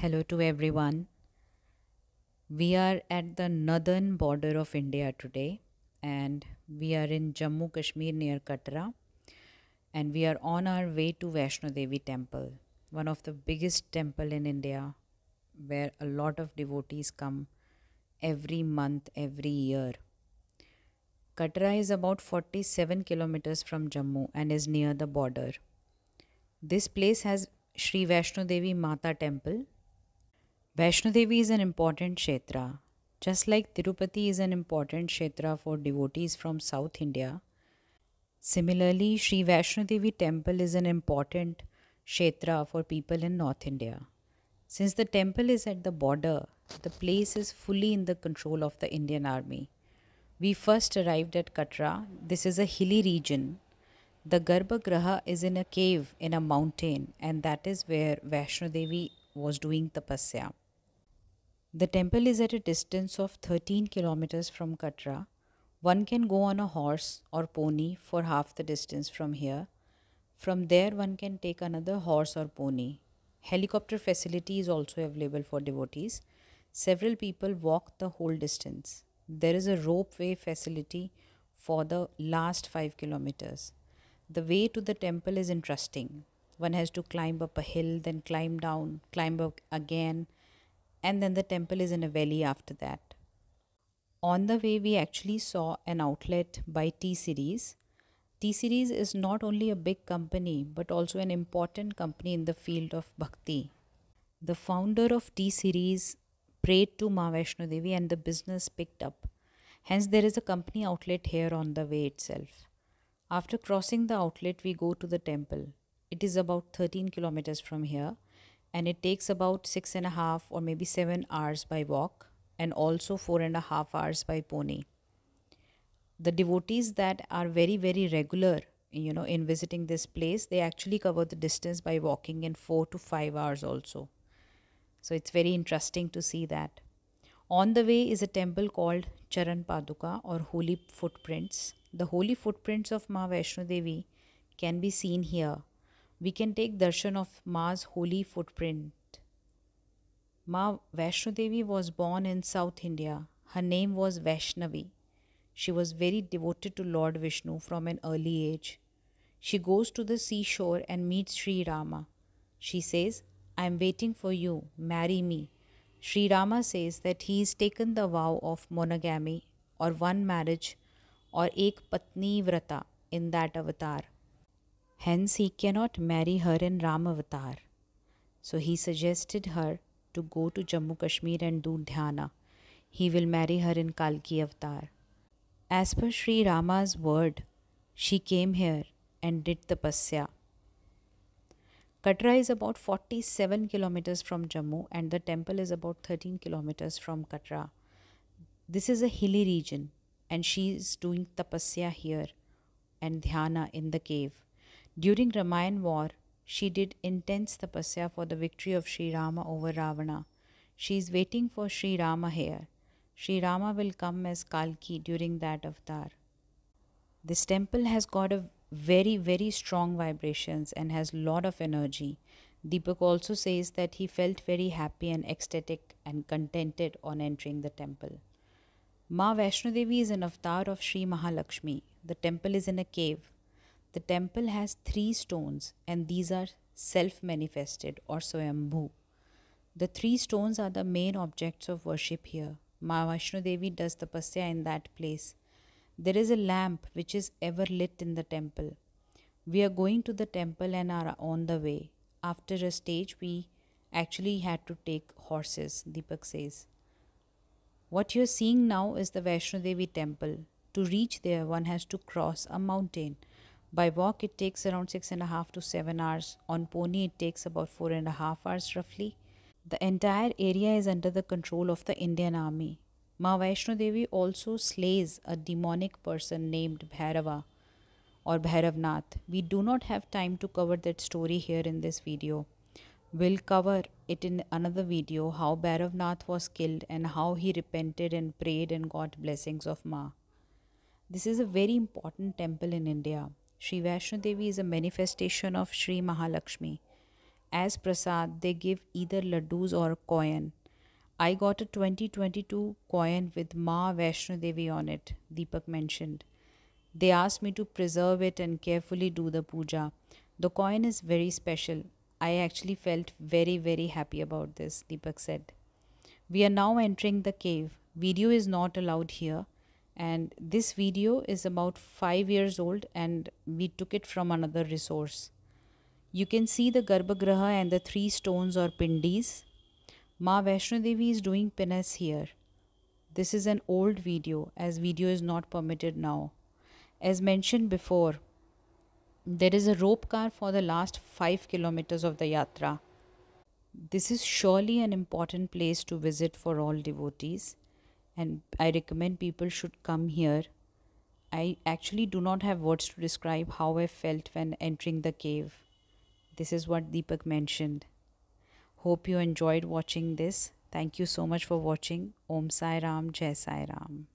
Hello to everyone. We are at the northern border of India today and we are in Jammu Kashmir near Katra and we are on our way to Vaishno Devi temple, one of the biggest temple in India where a lot of devotees come every month every year. Katra is about 47 kilometers from Jammu and is near the border. This place has Sri Vaishno Devi Mata Temple. Vaishno Devi is an important kshetra. Just like Tirupati is an important kshetra for devotees from South India, similarly, Sri Vaishno Devi Temple is an important kshetra for people in North India. Since the temple is at the border, the place is fully in the control of the Indian army. We first arrived at Katra. This is a hilly region the Garbhagriha is in a cave in a mountain, and that is where Vaishno Devi was doing tapasya. The temple is at a distance of 13 kilometers from Katra. One can go on a horse or pony for half the distance from here. From there, one can take another horse or pony. Helicopter facility is also available for devotees. Several people walk the whole distance. There is a ropeway facility for the last 5 kilometers the way to the temple is interesting. One has to climb up a hill, then climb down, climb up again, and then the temple is in a valley after that. On the way, we actually saw an outlet by T Series. T Series is not only a big company but also an important company in the field of bhakti. The founder of T Series prayed to Ma Vaishno Devi and the business picked up. Hence, there is a company outlet here on the way itself. After crossing the outlet, we go to the temple. It is about 13 kilometers from here and it takes about six and a half or maybe seven hours by walk and also four and a half hours by pony. The devotees that are very, very regular, you know, in visiting this place, they actually cover the distance by walking in four to five hours also. So it's very interesting to see that. On the way is a temple called Charan Paduka or Holy Footprints the holy footprints of Ma Vaishno Devi can be seen here. We can take darshan of Ma's holy footprint. Ma Vaishno Devi was born in South India. Her name was Vaishnavi. She was very devoted to Lord Vishnu from an early age. She goes to the seashore and meets Sri Rama. She says, I am waiting for you, marry me. Sri Rama says that he has taken the vow of monogamy or one marriage और एक पत्नी व्रता in that avatar hence he can not marry her in Ram avatar so he suggested her to go to Jammu Kashmir and do dhyana he will marry her इन काल की avatar as per Shri Rama's word she came here and did tapasya Katra is about forty seven kilometres from Jammu and the temple is about thirteen kilometres from Katra this is a hilly region and she is doing tapasya here and dhyana in the cave. During Ramayan war, she did intense tapasya for the victory of Sri Rama over Ravana. She is waiting for Sri Rama here. Sri Rama will come as Kalki during that avatar. This temple has got a very very strong vibrations and has lot of energy. Deepak also says that he felt very happy and ecstatic and contented on entering the temple. Ma Vaishno Devi is an avatar of Sri Mahalakshmi. The temple is in a cave. The temple has three stones, and these are self manifested or Swayambhu. The three stones are the main objects of worship here. Ma Vaishno Devi does tapasya in that place. There is a lamp which is ever lit in the temple. We are going to the temple and are on the way. After a stage, we actually had to take horses, Deepak says. What you're seeing now is the Vaishno Devi temple. To reach there, one has to cross a mountain. By walk, it takes around six and a half to seven hours. On pony, it takes about four and a half hours roughly. The entire area is under the control of the Indian army. Ma Vaishno Devi also slays a demonic person named Bhairava or Bhairavnath. We do not have time to cover that story here in this video. We'll cover it in another video how Bhairavath was killed and how he repented and prayed and got blessings of Ma. This is a very important temple in India. Sri Vaishno Devi is a manifestation of Sri Mahalakshmi. As prasad, they give either laddus or coin. I got a 2022 coin with Ma Vaishno Devi on it, Deepak mentioned. They asked me to preserve it and carefully do the puja. The coin is very special. I actually felt very, very happy about this, Deepak said. We are now entering the cave. Video is not allowed here. And this video is about five years old, and we took it from another resource. You can see the Garbhagraha and the three stones or pindis. Ma Vaishno Devi is doing pinas here. This is an old video as video is not permitted now. As mentioned before, there is a rope car for the last 5 kilometers of the yatra. This is surely an important place to visit for all devotees, and I recommend people should come here. I actually do not have words to describe how I felt when entering the cave. This is what Deepak mentioned. Hope you enjoyed watching this. Thank you so much for watching. Om Sai Ram, Jai Sai Ram.